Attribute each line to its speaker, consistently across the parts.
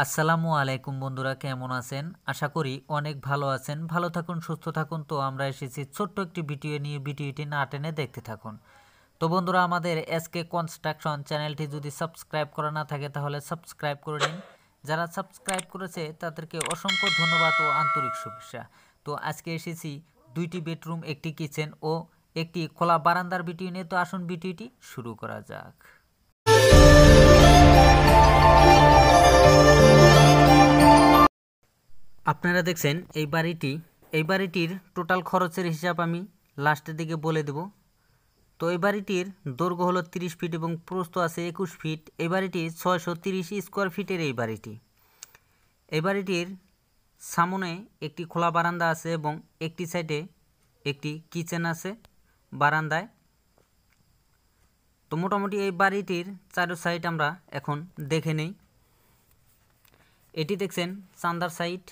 Speaker 1: আসসালামু আলাইকুম বন্ধুরা কেমন আছেন আশা করি অনেক ভালো আছেন ভালো থাকুন সুস্থ থাকুন তো আমরা এসেছি ছোট্ট একটি ভিডিও নিয়ে ভিডিওটি না টেনে দেখতে থাকুন তো বন্ধুরা আমাদের এসকে কনস্ট্রাকশন চ্যানেলটি যদি সাবস্ক্রাইব করা না থাকে তাহলে সাবস্ক্রাইব করে নিন যারা সাবস্ক্রাইব করেছে তাদেরকে অসংখ্য ধন্যবাদ ও আন্তরিক শুভেচ্ছা তো আজকে এসেছি দুইটি বেডরুম একটি কিচেন ও একটি খোলা বারান্দার ভিডিও নিয়ে তো আসুন ভিডিওটি শুরু করা যাক আপনারা দেখছেন এই বাড়িটি এই বাড়িটির টোটাল খরচের হিসাব আমি লাস্টের দিকে বলে দেব তো এই বাড়িটির দৈর্ঘ্য হলো তিরিশ ফিট এবং প্রস্থ আছে একুশ ফিট এই বাড়িটি ছয়শো তিরিশ স্কোয়ার ফিটের এই বাড়িটি এই বাড়িটির সামনে একটি খোলা বারান্দা আছে এবং একটি সাইডে একটি কিচেন আছে বারান্দায় তো মোটামুটি এই বাড়িটির চারো সাইড আমরা এখন দেখে নেই এটি দেখছেন চান্দার সাইড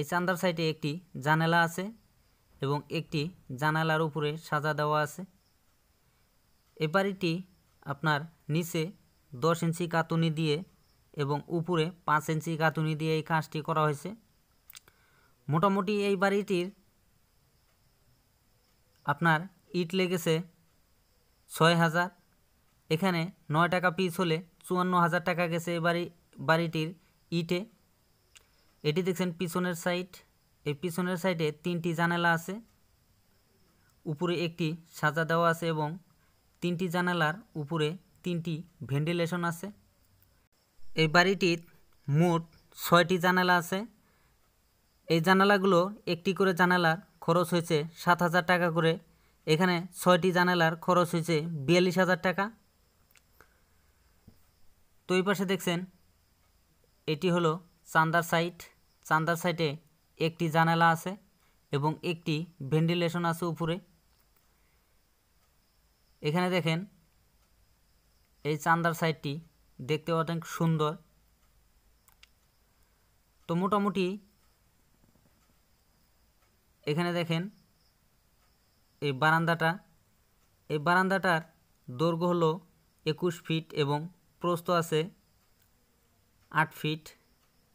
Speaker 1: এই চান্দার সাইডে একটি জানালা আছে এবং একটি জানালার উপরে সাজা দেওয়া আছে এ বাড়িটি আপনার নিচে দশ ইঞ্চি কাতুনি দিয়ে এবং উপরে পাঁচ ইঞ্চি কাতুনি দিয়ে এই কাজটি করা হয়েছে মোটামুটি এই বাড়িটির আপনার ইট লেগেছে ছয় হাজার এখানে নয় টাকা পিস হলে চুয়ান্ন হাজার টাকা গেছে এই বাড়ি বাড়িটির ইটে এটি দেখছেন পিছনের সাইড এই পিছনের সাইডে তিনটি জানালা আছে উপরে একটি সাজা দেওয়া আছে এবং তিনটি জানালার উপরে তিনটি ভেন্টিলেশন আছে এই বাড়িটির মোট ছয়টি জানালা আছে এই জানালাগুলো একটি করে জানালার খরচ হয়েছে সাত হাজার টাকা করে এখানে ছয়টি জানালার খরচ হয়েছে বিয়াল্লিশ হাজার টাকা তো এই পাশে দেখছেন এটি হলো চান্দার সাইড চান্দার সাইডে একটি জানালা আছে এবং একটি ভেন্টিলেশন আছে উপরে এখানে দেখেন এই চান্দার সাইডটি দেখতে অনেক সুন্দর তো মোটামুটি এখানে দেখেন এই বারান্দাটা এই বারান্দাটার দৈর্ঘ্য হলো একুশ ফিট এবং প্রস্থ আছে আট ফিট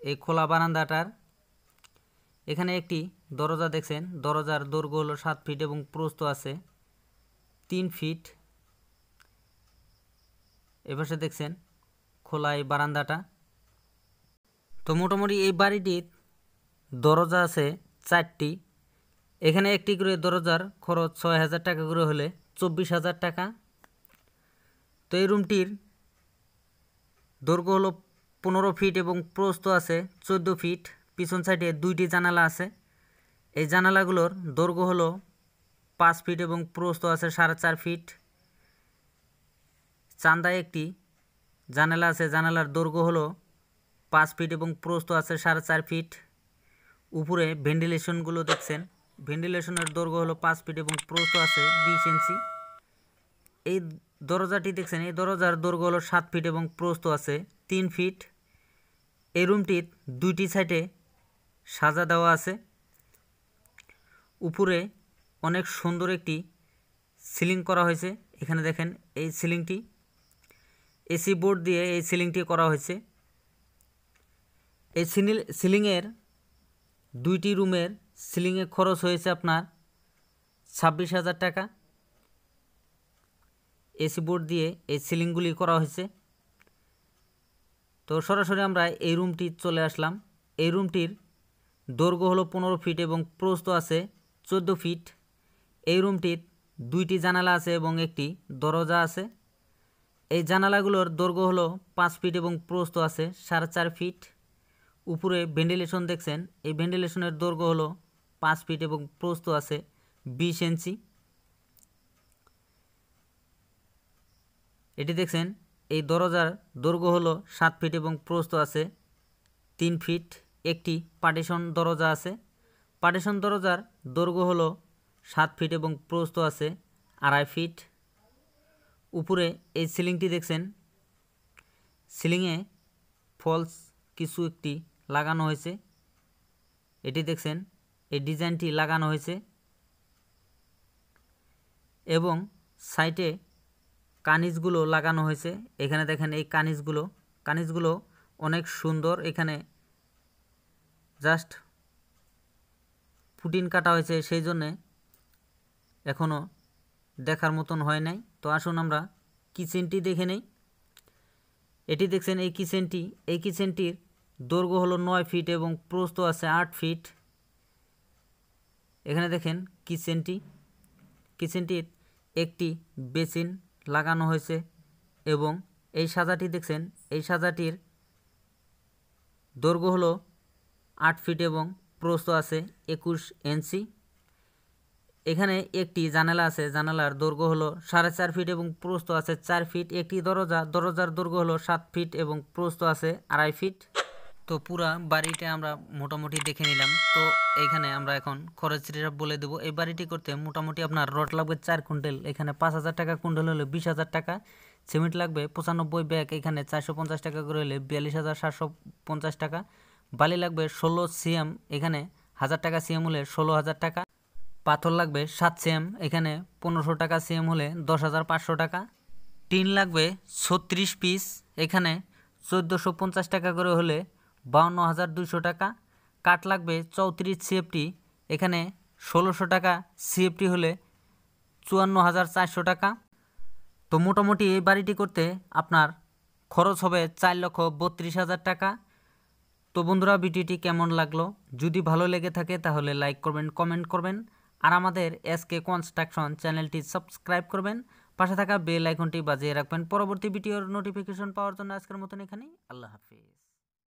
Speaker 1: এই খোলা বারান্দাটার এখানে একটি দরজা দেখছেন দরজার দৈর্ঘ্য হলো সাত ফিট এবং প্রস্ত আছে তিন ফিট এপাশে দেখছেন খোলা এই বারান্দাটা তো মোটামুটি এই বাড়িটির দরজা আছে চারটি এখানে একটি করে দরজার খরচ ছয় হাজার টাকা করে হলে চব্বিশ হাজার টাকা তো এই রুমটির দৈর্ঘ্য হলো পনেরো ফিট এবং প্রস্ত আছে চোদ্দো ফিট পিছন সাইডে দুইটি জানালা আছে এই জানালাগুলোর দৈর্ঘ্য হলো পাঁচ ফিট এবং প্রস্ত আছে সাড়ে চার ফিট চান্দায় একটি জানালা আছে জানালার দৈর্ঘ্য হলো পাঁচ ফিট এবং প্রস্ত আছে সাড়ে চার ফিট উপরে ভেন্টিলেশনগুলো দেখছেন ভেন্টিলেশনের দৈর্ঘ্য হলো পাঁচ ফিট এবং প্রস্ত আছে বিশ ইঞ্চি এই দরজাটি দেখছেন এই দরজার দৈর্ঘ্য হলো সাত ফিট এবং প্রস্ত আছে তিন ফিট এই রুমটির দুইটি সাইডে সাজা দেওয়া আছে উপরে অনেক সুন্দর একটি সিলিং করা হয়েছে এখানে দেখেন এই সিলিংটি এসি বোর্ড দিয়ে এই সিলিংটি করা হয়েছে এই সিলিং সিলিংয়ের দুইটি রুমের সিলিংয়ে খরচ হয়েছে আপনার ছাব্বিশ হাজার টাকা এসি বোর্ড দিয়ে এই সিলিংগুলি করা হয়েছে তো সরাসরি আমরা এই রুমটি চলে আসলাম এই রুমটির দৈর্ঘ্য হলো পনেরো ফিট এবং প্রস্ত আছে চোদ্দ ফিট এই রুমটির দুইটি জানালা আছে এবং একটি দরজা আছে এই জানালাগুলোর দৈর্ঘ্য হলো পাঁচ ফিট এবং প্রস্ত আছে সাড়ে চার ফিট উপরে ভেন্টিলেশন দেখছেন এই ভেন্টিলেশনের দৈর্ঘ্য হলো পাঁচ ফিট এবং প্রস্ত আছে বিশ ইঞ্চি এটি দেখছেন এই দরজার দৈর্ঘ্য হলো সাত ফিট এবং প্রস্থ আছে তিন ফিট একটি পার্টিশন দরজা আছে পার্টিশন দরজার দৈর্ঘ্য হলো সাত ফিট এবং প্রস্থ আছে আড়াই ফিট উপরে এই সিলিংটি দেখছেন সিলিংয়ে ফলস কিছু একটি লাগানো হয়েছে এটি দেখছেন এই ডিজাইনটি লাগানো হয়েছে এবং সাইটে কানিজগুলো লাগানো হয়েছে এখানে দেখেন এই কানিজগুলো কানিজগুলো অনেক সুন্দর এখানে জাস্ট ফুটিন কাটা হয়েছে সেই জন্যে এখনও দেখার মতন হয় নাই তো আসুন আমরা কিচেনটি দেখে নেই এটি দেখছেন এই কিচেনটি এই কিচেনটির দৈর্ঘ্য হলো নয় ফিট এবং প্রস্ত আছে আট ফিট এখানে দেখেন কিচেনটি কিচেনটির একটি বেসিন লাগানো হয়েছে এবং এই সাজাটি দেখছেন এই সাজাটির দৈর্ঘ্য হলো আট ফিট এবং প্রস্ত আছে একুশ ইঞ্চি এখানে একটি জানালা আছে জানালার দৈর্ঘ্য হলো সাড়ে চার ফিট এবং প্রস্ত আছে চার ফিট একটি দরজা দরজার দৈর্ঘ্য হলো সাত ফিট এবং প্রস্ত আছে আড়াই ফিট তো পুরা বাড়িটা আমরা মোটামুটি দেখে নিলাম তো এইখানে আমরা এখন খরচ রিজার্ভ বলে দেবো এই বাড়িটি করতে মোটামুটি আপনার রড লাগবে চার কুইন্টাল এখানে পাঁচ হাজার টাকা কুইন্টাল হলে বিশ হাজার টাকা সিমেন্ট লাগবে পঁচানব্বই ব্যাগ এখানে চারশো পঞ্চাশ টাকা করে হলে বিয়াল্লিশ হাজার সাতশো পঞ্চাশ টাকা বালি লাগবে ষোলো সিএম এখানে হাজার টাকা সিএম হলে ষোলো হাজার টাকা পাথর লাগবে সাত সিএম এখানে পনেরোশো টাকা সিএম হলে দশ হাজার পাঁচশো টাকা টিন লাগবে ছত্রিশ পিস এখানে চোদ্দোশো পঞ্চাশ টাকা করে হলে বাউন্ন হাজার দুশো টাকা কাট লাগবে চৌত্রিশ সিএফটি এখানে ষোলোশো টাকা সিএফটি হলে চুয়ান্ন হাজার চারশো টাকা তো মোটামুটি এই বাড়িটি করতে আপনার খরচ হবে চার লক্ষ বত্রিশ হাজার টাকা তো বন্ধুরা ভিডিওটি কেমন লাগলো যদি ভালো লেগে থাকে তাহলে লাইক করবেন কমেন্ট করবেন আর আমাদের এস কে কনস্ট্রাকশন চ্যানেলটি সাবস্ক্রাইব করবেন পাশে থাকা বেল আইকনটি বাজিয়ে রাখবেন পরবর্তী ভিডিওর নোটিফিকেশন পাওয়ার জন্য আজকের মতন এখানেই আল্লাহ হাফিজ